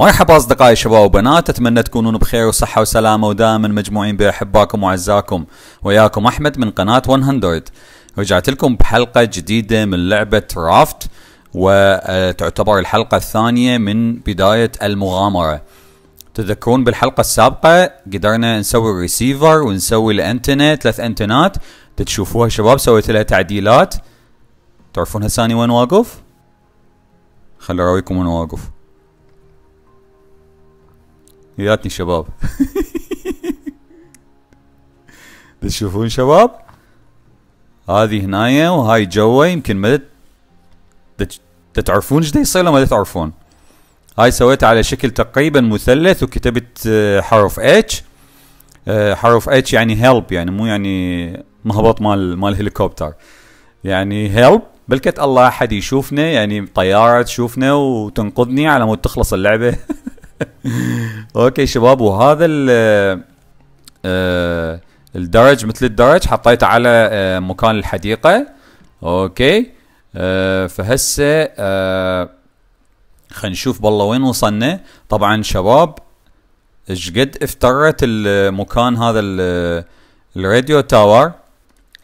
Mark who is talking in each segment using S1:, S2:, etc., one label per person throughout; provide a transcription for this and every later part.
S1: مرحبا اصدقائي شباب وبنات اتمنى تكونون بخير وصحه وسلامه ودائما مجموعين باحباكم واعزائكم وياكم احمد من قناه 100 رجعت لكم بحلقه جديده من لعبه رافت وتعتبر الحلقه الثانيه من بدايه المغامره تذكرون بالحلقه السابقه قدرنا نسوي الريسيفر ونسوي الانتنه ثلاث انتنات تشوفوها شباب سويت لها تعديلات تعرفون هساني وين واقف خلوا اراويكم وين واقف ياتني شباب تشوفون شباب هذه هنايا وهاي جوا يمكن ما تعرفون ايش يصير لما تعرفون هاي سويتها على شكل تقريبا مثلث وكتبت آه، حرف اتش آه، حرف اتش يعني هيلب يعني مو يعني مهبط مال مال هليكوبتر يعني هيلب بلكت الله احد يشوفنا يعني طياره تشوفنا وتنقذني على مود تخلص اللعبه اوكي شباب وهذا ال آه، الدرج مثل الدرج حطيته على آه، مكان الحديقه اوكي آه، فهسه خلينا نشوف بالله وين وصلنا طبعا شباب ايش قد افترت المكان هذا الراديو تاور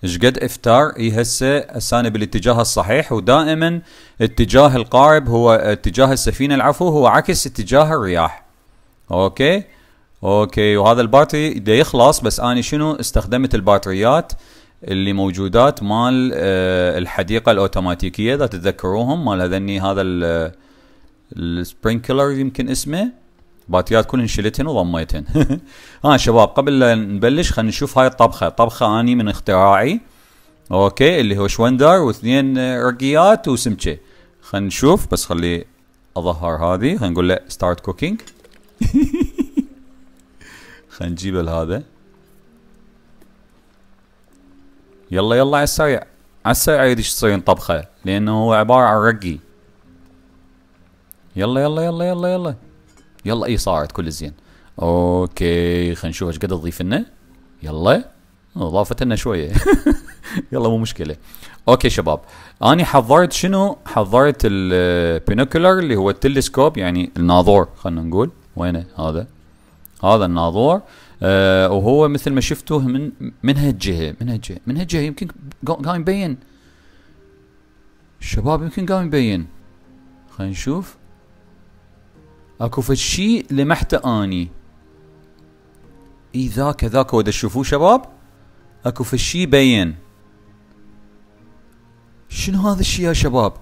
S1: شقد افتار اي هسه السنه بالاتجاه الصحيح ودائما اتجاه القارب هو اتجاه السفينه العفو هو عكس اتجاه الرياح اوكي اوكي وهذا الباتري دا يخلص بس اني شنو استخدمت الباتريات اللي موجودات مال أه الحديقه الاوتوماتيكيه اذا تتذكروهم مال هذني هذا السبرينكلر يمكن اسمه باتيات باتياتكم انشلتن وضميتن ها آه، شباب قبل لا نبلش خلينا نشوف هاي الطبخه طبخه اني من اختراعي اوكي اللي هو شوندر واثنين رقيات وسمكه خلينا نشوف بس خلي اظهر هذه خلينا نقول له ستارت كوكينج خلينا نجيب هذا يلا يلا على السريع على السريع اريد تصير طبخه لانه هو عباره عن رقي يلا يلا يلا يلا يلا, يلا. يلا اي صارت كل زين اوكي خلينا نشوف ايش قد تضيف لنا يلا ضافت لنا شويه يلا مو مشكله اوكي شباب اني حضرت شنو حضرت البينوكولر اللي هو التلسكوب يعني الناظور خلينا نقول وينه هذا هذا الناظور آه وهو مثل ما شفتوه من من هالجهه من هالجهه من هالجهه يمكن قام يبين شباب يمكن قام يبين خلينا نشوف اكو فشي لمحت اني اي ذاك ذاك ود تشوفوه شباب اكو فشي بين شنو هذا الشي يا شباب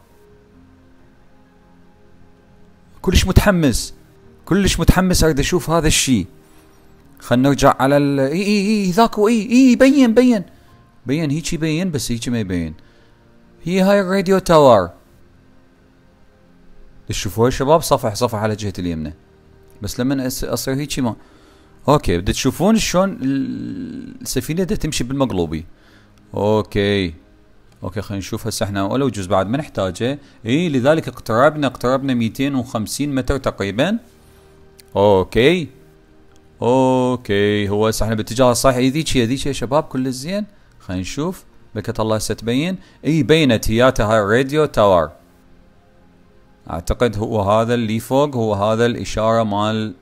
S1: كلش متحمس كلش متحمس اريد اشوف هذا الشي خلنا نرجع على ال اي اي اي ذاك اي اي بين بين بين هيجي بين بس هيجي ما يبين هي هاي الراديو تاور تشوفوها شباب صفح صفح على جهه اليمنى بس لما اصير هيك ما اوكي بدي تشوفون شلون السفينه بدها تمشي بالمقلوبي اوكي اوكي خلينا نشوف هسه احنا ولو جزء بعد ما نحتاجه اي لذلك اقتربنا اقتربنا 250 متر تقريبا اوكي اوكي هو هسه احنا باتجاه الصحيح هذيك ذيك يا شباب كل زين خلينا نشوف بكت الله هسه تبين اي بينت هياتها هاي الراديو تاور اعتقد هو هذا اللي فوق هو هذا الاشاره مال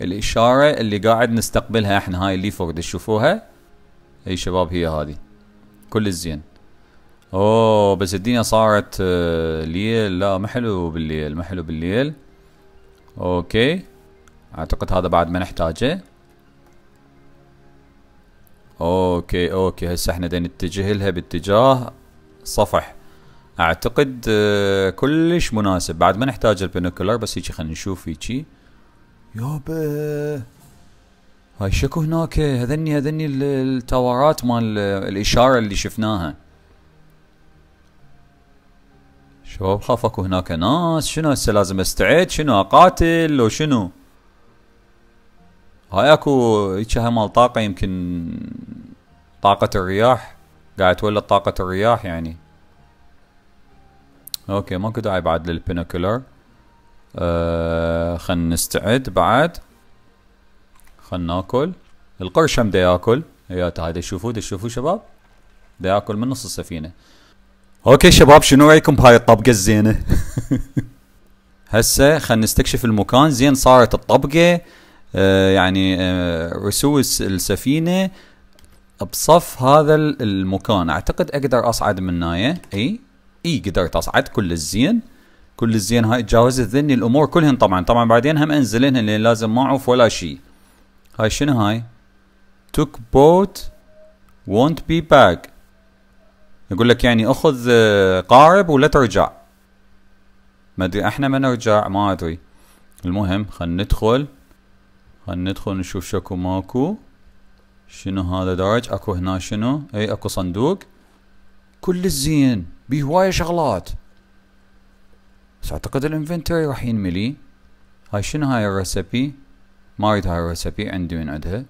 S1: الاشاره اللي قاعد نستقبلها احنا هاي اللي فوق تشوفوها اي شباب هي هذه كل الزين اوه بس الدنيا صارت آه، ليل لا ما حلو بالليل ما حلو بالليل اوكي اعتقد هذا بعد ما نحتاجه اوكي اوكي هسه احنا نتجه لها باتجاه صفح اعتقد آه، كلش مناسب بعد ما نحتاج البينوكولار بس هيجي خلينا نشوف هيجي يابا هاي شكو هناك هذني هذني التورات مال الاشاره اللي شفناها شباب خاف اكو هناك ناس شنو هسه لازم استعد شنو اقاتل لو شنو هاي اكو هيك مال طاقه يمكن طاقه الرياح قاعد تولد طاقه الرياح يعني اوكي ماكو داعي بعد للبينوكولار آه خلنا نستعد بعد خلنا ناكل القرش هم ياكل هياته هاي شوفوا شوفوا شباب دا ياكل من نص السفينه اوكي شباب شنو رايكم بهاي الطبقه الزينه هسه خلينا نستكشف المكان زين صارت الطبقه آه يعني آه رسوس السفينه بصف هذا المكان اعتقد اقدر اصعد من هنايا اي اي قدرت اصعد كل الزين كل الزين هاي تجاوزت ذني الامور كلهن طبعا طبعا بعدين هم انزلنهن لان لازم ما اعوف ولا شيء هاي شنو هاي took boat won't be back يقول لك يعني اخذ آه، قارب ولا ترجع ما ادري احنا ما نرجع ما ادري المهم خلينا ندخل خلينا ندخل نشوف شكو ماكو شنو هذا درج اكو هنا شنو اي اكو صندوق كل الزين بهواية شغلات بس اعتقد الانفنتوري راح ينملي هاي شنو هاي الريسبي ما اريد هاي الريسبي عندي من عندها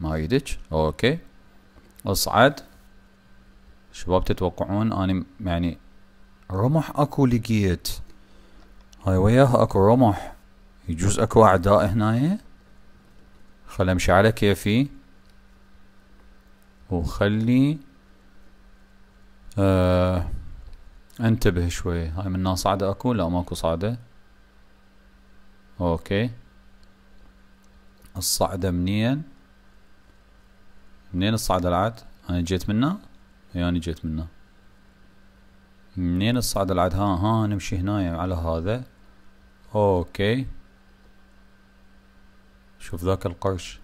S1: ما اريدك اوكي اصعد شباب تتوقعون اني يعني رمح اكو لقيت هاي وياها اكو رمح يجوز اكو اعداء هنا خل امشي على كيفي وخلي آه انتبه شوي هاي منا صعدة اكو لا ماكو صعدة اوكي الصعدة منين منين الصعدة العد انا جيت منا اي انا جيت منا منين الصعدة العد ها ها نمشي هنا على هذا اوكي شوف ذاك القرش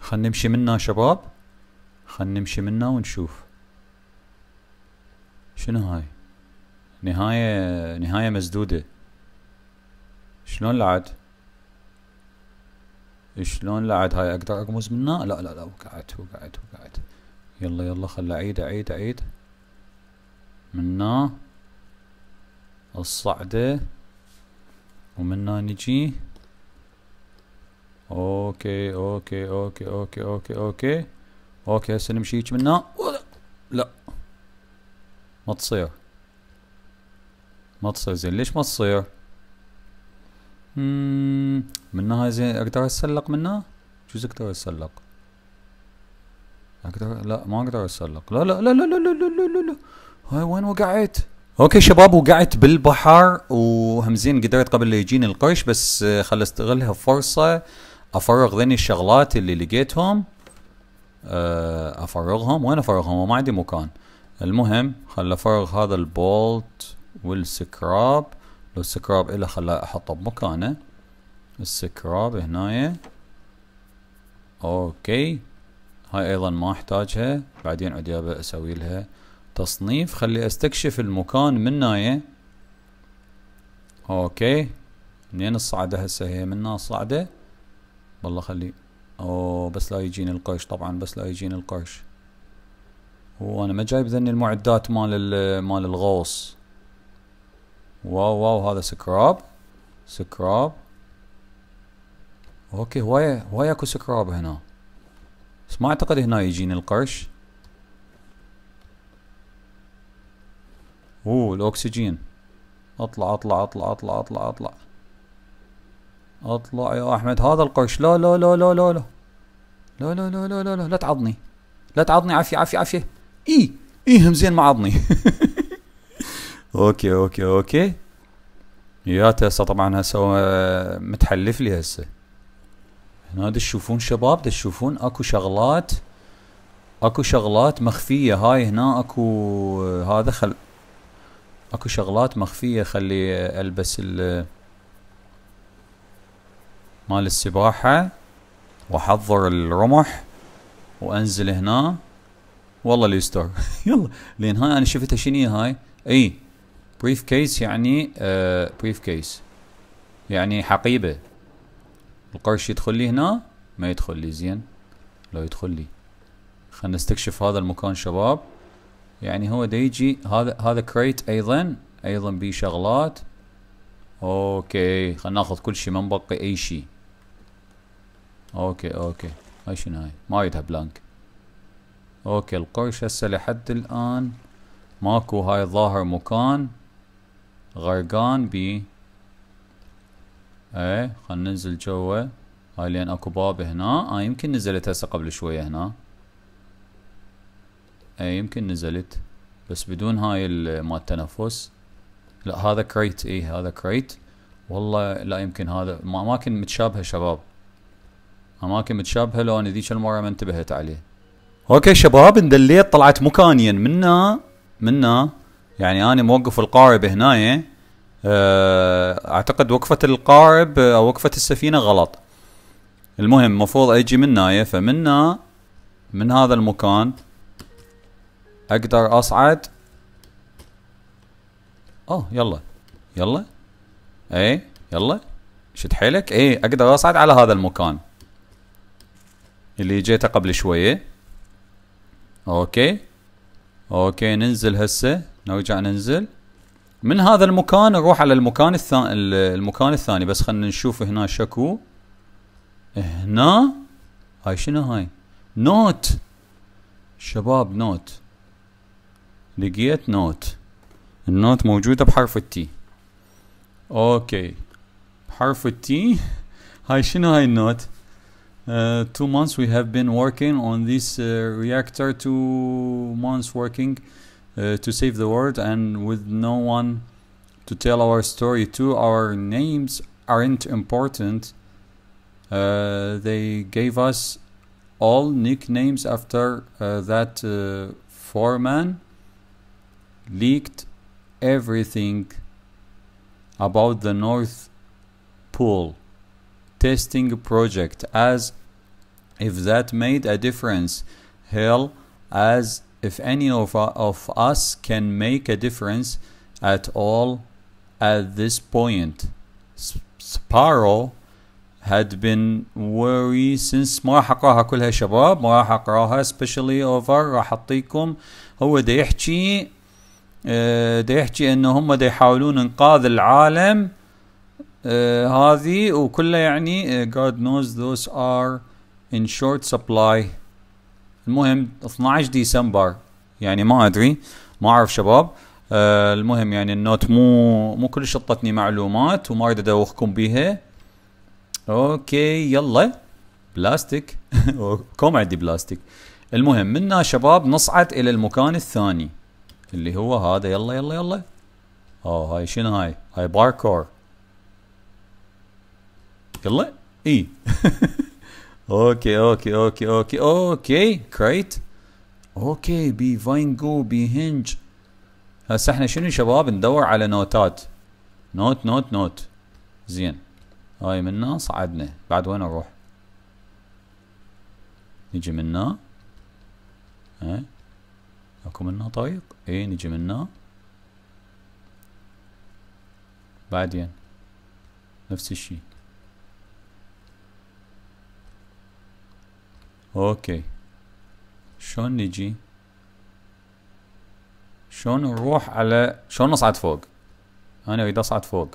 S1: خل نمشي منا شباب خل نمشي منا ونشوف شنو هاي نهاية نهاية مسدودة شلون لعد شلون لعد هاي اقدر اقمز منها لا لا لا وقعت وقعت وقعت يلا يلا خل اعيد اعيد اعيد منا الصعدة ومنا نجي اوكي اوكي اوكي اوكي اوكي اوكي اوكي هسه نمشي هيك منا لا ما تصير ما تصير زين ليش ما تصير مم. منها زين اقدر اتسلق منها جوز اقدر اتسلق اقدر لا ما اقدر اتسلق لا لا لا لا لا لا لا لا, لا. هاي وين وقعت اوكي شباب وقعت بالبحر وهمزين قدرت قبل لا يجيني القرش بس خل استغلها فرصة افرغ ذني الشغلات اللي لقيتهم أه، افرغهم وين افرغهم ما عندي مكان المهم خلى فرغ هذا البولت والسكراب لو السكراب إله خلاه أحطه بمكانه السكراب هنايا اوكي هاي ايضا ما احتاجها بعدين عديابة اسوي لها تصنيف خلي استكشف المكان من ناية اوكي منين الصعدة هسه هي منها الصعدة والله خلي أو بس لا يجيني القرش طبعا بس لا يجيني القرش وانا ما جايب ذني المعدات مال مال الغوص واو واو هذا سكراب سكراب اوكي هواية هواية اكو سكراب هنا بس ما اعتقد هنا يجيني القرش اوه الاكسجين اطلع اطلع اطلع اطلع اطلع اطلع اطلع يا احمد هذا القرش لا لا لا لا لا لا لا لا لا لا لا لا لا تعضني لا تعضني عافية عافية عافية اي ايه مزين معضني اوكي اوكي اوكي يا هسه طبعا هسه آه، متحلف لي هسه هنا تشوفون شباب تشوفون اكو شغلات اكو شغلات مخفيه هاي هنا اكو آه، هذا خل اكو شغلات مخفيه خلي البس ال آه، مال السباحه واحضر الرمح وانزل هنا والله اللي يستر يلا لان هاي انا شفتها شنو هاي اي بريف كيس يعني آه بريف كيس يعني حقيبه القرش يدخل لي هنا ما يدخل لي زين لو يدخل لي خلينا نستكشف هذا المكان شباب يعني هو ديجي يجي هذا هذا كريت ايضا ايضا بيه شغلات اوكي خلينا ناخذ كل شيء ما نبقي اي شيء اوكي اوكي هاي شنو هاي ما يدها بلانك اوكي القرش هسه لحد الان ماكو هاي الظاهر مكان غرقان بي ايه خلينا ننزل جوا هاي لين اكو باب هنا اه يمكن نزلت هسه قبل شوية هنا ايه يمكن نزلت بس بدون هاي مال التنفس لا هذا كريت ايه هذا كريت والله لا يمكن هذا اماكن متشابهة شباب اماكن متشابهة لو انا ذيك المرة ما انتبهت عليه اوكي شباب اندليت طلعت مكانين منا منا يعني انا موقف القارب هنا آه، اعتقد وقفة القارب او وقفة السفينة غلط المهم مفروض اجي من هنا فمنا من هذا المكان اقدر اصعد اوه يلا يلا اي يلا شد حيلك اي اقدر اصعد على هذا المكان اللي جيته قبل شويه اوكي اوكي ننزل هسه نرجع ننزل من هذا المكان نروح على المكان الثاني المكان الثاني بس خلينا نشوف هنا شكو هنا هاي شنو هاي نوت شباب نوت لقيت نوت النوت موجودة بحرف التي اوكي بحرف التي هاي شنو هاي النوت uh, two months we have been working on this uh, reactor two months working uh, to save the world and with no one to tell our story to our names aren't important uh, they gave us all nicknames after uh, that uh, foreman leaked everything about the north pole testing project as if that made a difference. Hell, as if any of, of us can make a difference at all at this point. Sparrow had been worried since ما راح اقراها كلها شباب ما راح اقراها especially over راح اعطيكم هو دا يحكي دا يحكي انه هم دا يحاولون انقاذ العالم آه، هذه وكلها يعني آه، God knows those are in short supply المهم 12 ديسمبر يعني ما ادري ما اعرف شباب آه المهم يعني النوت مو مو كلش شطتني معلومات وما اريد ادوخكم بيها اوكي يلا بلاستيك كوم عندي بلاستيك المهم منا شباب نصعد الى المكان الثاني اللي هو هذا يلا يلا يلا اوه هاي شنو هاي هاي باركور يلا اي اوكي اوكي اوكي اوكي اوكي كريت اوكي بي جو بي هنج هسه احنا شنو شباب ندور على نوتات نوت نوت نوت زين هاي منا صعدنا بعد وين اروح نجي منا ها اكو منا طريق اي نجي منا بعدين نفس الشيء اوكي شلون نجي شلون نروح على شلون نصعد فوق انا اريد اصعد فوق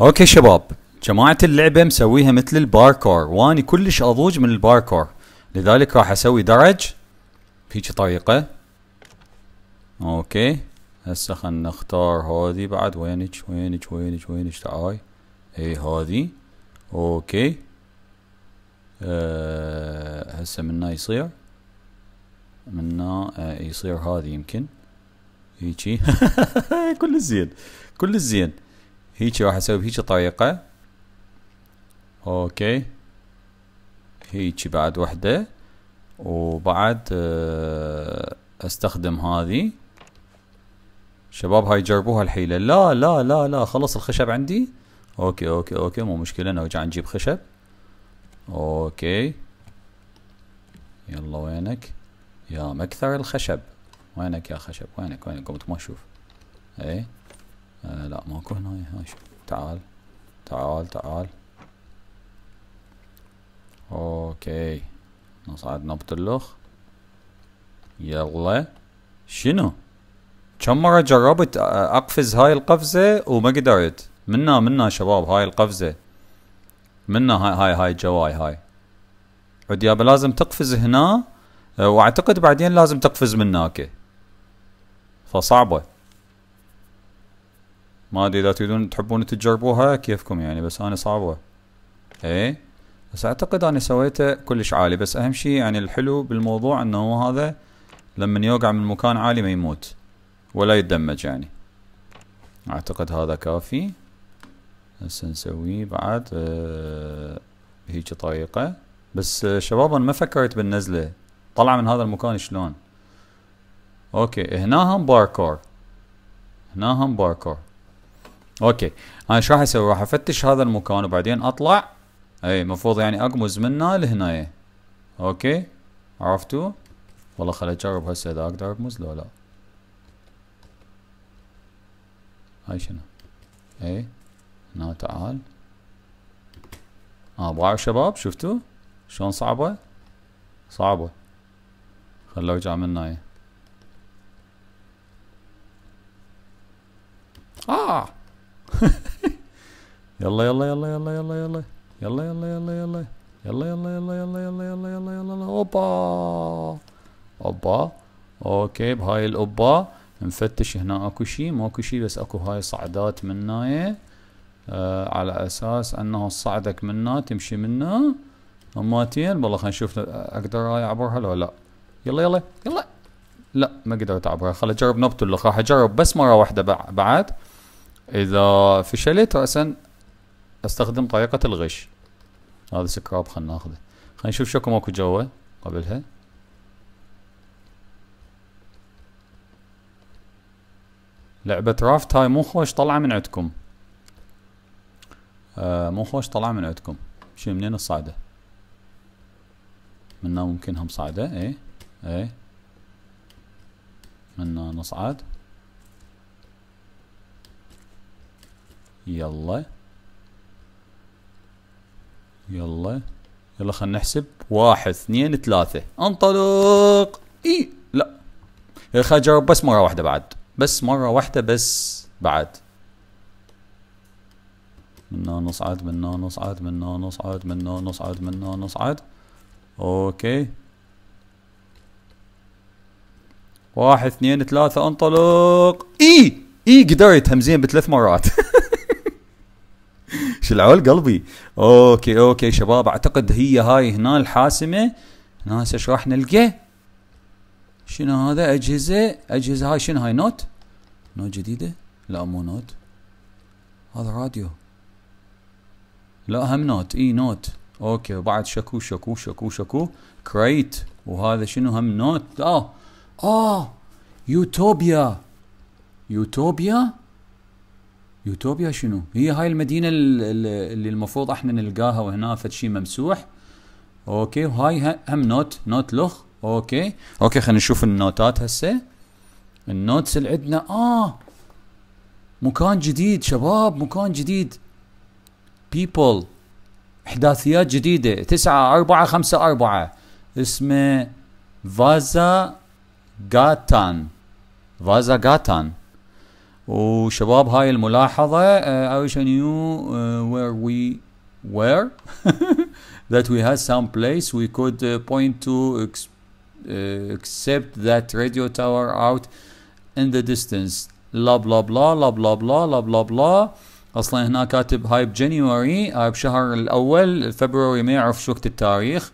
S1: اوكي شباب جماعة اللعبة مسويها مثل الباركور واني كلش اضوج من الباركور لذلك راح اسوي درج بهيجي طريقة اوكي هسه خلنا نختار هذي بعد وينج وينج وينج وينج تعاي اي هذي اوكي أه هسه منا يصير منا أه يصير هذه يمكن هيجي كل زين كل زين هيجي راح اسوي بهيجي طريقة اوكي هيجي بعد وحدة وبعد أه استخدم هذه شباب هاي جربوها الحيلة لا لا لا لا خلص الخشب عندي اوكي اوكي اوكي مو مشكلة نرجع نجيب خشب اوكي يلا وينك يا مكثر الخشب وينك يا خشب وينك وينك قمت ما اشوف اي آه لا ماكو هنا إيه، تعال تعال تعال اوكي نصعد نبط اللخ يلا شنو كم مرة جربت اقفز هاي القفزة وما قدرت منا منا شباب هاي القفزة منا هاي هاي هاي جواي هاي عد يابا لازم تقفز هنا آه، واعتقد بعدين لازم تقفز من هناك فصعبه ما ادري اذا تريدون تحبون تجربوها كيفكم يعني بس انا صعبه اي بس اعتقد انا سويته كلش عالي بس اهم شيء يعني الحلو بالموضوع انه هذا لما يوقع من مكان عالي ما يموت ولا يدمج يعني اعتقد هذا كافي هسه نسويه بعد بهيجي آه، طريقة بس آه، شباب انا ما فكرت بالنزلة طلع من هذا المكان شلون اوكي هنا هم باركور هنا هم باركور اوكي انا شو راح اسوي راح افتش هذا المكان وبعدين اطلع اي المفروض يعني اقمز منه لهنا اوكي عرفتوا والله خليني اجرب هسه اذا اقدر اقمز لو لا هاي شنو اي هنا تعال اه ضاعوا شباب شفتوا شلون صعبة صعبة خلوا يرجع منا ايه اه يلا يلا يلا يلا يلا يلا يلا يلا يلا يلا يلا يلا يلا يلا يلا يلا يلا يلا يلا اوبا اوبا اوكي بهاي الاوبا نفتش هنا اكو شيء ماكو شيء بس اكو هاي صعدات من نايه آه على اساس انه تصعدك منا تمشي منا هماتين والله خلينا نشوف اقدر هاي اعبرها لو لا يلا يلا يلا لا ما قدرت اعبرها خلي اجرب نبتلخ راح اجرب بس مره واحده بعد اذا فشلت راسا استخدم طريقه الغش هذا سكراب خلينا ناخذه خلينا نشوف شكو ماكو جوا قبلها لعبة رافت هاي مو خوش طلعة من عندكم آه مو خوش طلع من عندكم شي منين الصاعدة منا ممكن هم صاعدة اي اي منا نصعد يلا يلا يلا خلنا نحسب واحد اثنين ثلاثة انطلق اي لا يا اخي اجرب بس مرة واحدة بعد بس مرة واحدة بس بعد منه نصعد منه نصعد منه نصعد منه نصعد منه نصعد اوكي واحد اثنين ثلاثة انطلق اي اي قدرت همزين بثلاث مرات شلعول قلبي اوكي اوكي شباب اعتقد هي هاي هنا الحاسمة ناس ايش راح نلقى شنو هذا اجهزة اجهزة هاي شنو هاي نوت نوت جديدة لا مو نوت هذا راديو لا هم نوت اي نوت اوكي وبعد شكو شكو شكو شكو كريت وهذا شنو هم نوت اه اه يوتوبيا يوتوبيا يوتوبيا شنو هي هاي المدينة اللي المفروض احنا نلقاها وهنا فشي ممسوح اوكي وهاي هم نوت نوت لوخ اوكي اوكي خلينا نشوف النوتات هسه النوتس اللي عندنا اه مكان جديد شباب مكان جديد people احداثيات جديده 9 4 5 4 اسمه فازا غاتان فازا جاتان وشباب هاي الملاحظة I wish I knew uh, where we were that we had some place we could uh, point to ex uh, except that radio tower out in the distance blah blah blah blah blah blah blah blah blah اصلا هنا كاتب هاي بجانيوري هاي بشهر الاول فبراير ما يعرف شو وقت التاريخ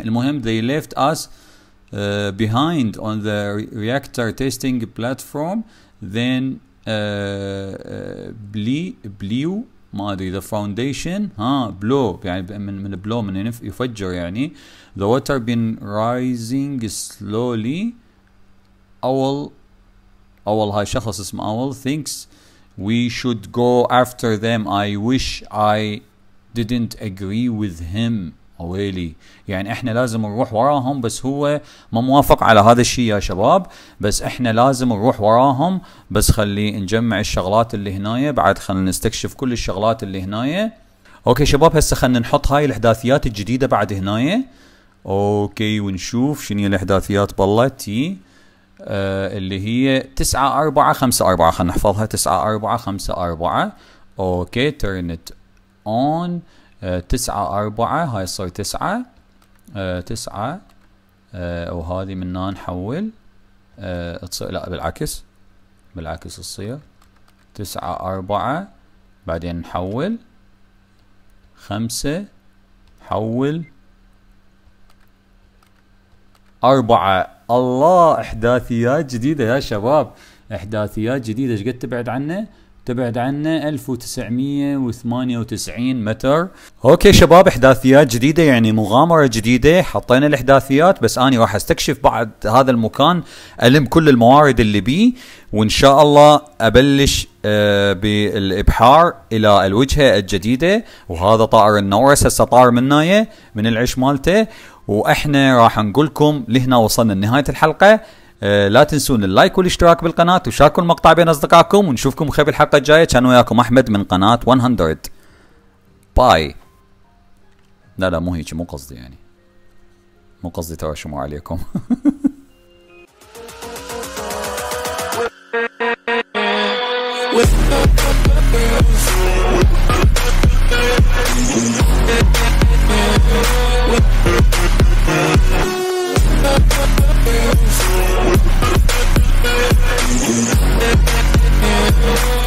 S1: المهم they left us uh, behind on the reactor testing platform then uh, uh, بلي بليو ما ادري the foundation ها blow يعني من من بلو من يفجر يعني the water been rising slowly اول اول هاي شخص اسمه اول thinks We should go after them. I wish I didn't agree with him. اويلي يعني احنا لازم نروح وراهم بس هو ما موافق على هذا الشيء يا شباب بس احنا لازم نروح وراهم بس خلي نجمع الشغلات اللي هنايا بعد خلينا نستكشف كل الشغلات اللي هنايا اوكي شباب هسه خلينا نحط هاي الاحداثيات الجديده بعد هنايا اوكي ونشوف شنو الاحداثيات بالله تي آه، اللي هي تسعة أربعة خمسة أربعة خلينا نحفظها تسعة أربعة خمسة أربعة أوكي turn it on آه، تسعة أربعة هاي تصير تسعة آه، تسعة وهذه من هنا نحول تصير لا بالعكس بالعكس تصير تسعة أربعة بعدين نحول خمسة حول أربعة الله احداثيات جديده يا شباب احداثيات جديده ايش قد تبعد عنه؟ تبعد عنه 1998 متر اوكي شباب احداثيات جديده يعني مغامره جديده حطينا الاحداثيات بس انا راح استكشف بعد هذا المكان الم كل الموارد اللي بيه وان شاء الله ابلش آه بالابحار الى الوجهه الجديده وهذا طائر النورس هسه طار من من العش مالته واحنا راح نقول لكم لهنا وصلنا لنهايه الحلقه أه لا تنسون اللايك والاشتراك بالقناه وشاركوا المقطع بين اصدقائكم ونشوفكم خير الحلقه الجايه كان وياكم احمد من قناه 100 باي لا لا مو هيك مو قصدي يعني مو قصدي ترى شو عليكم Yeah.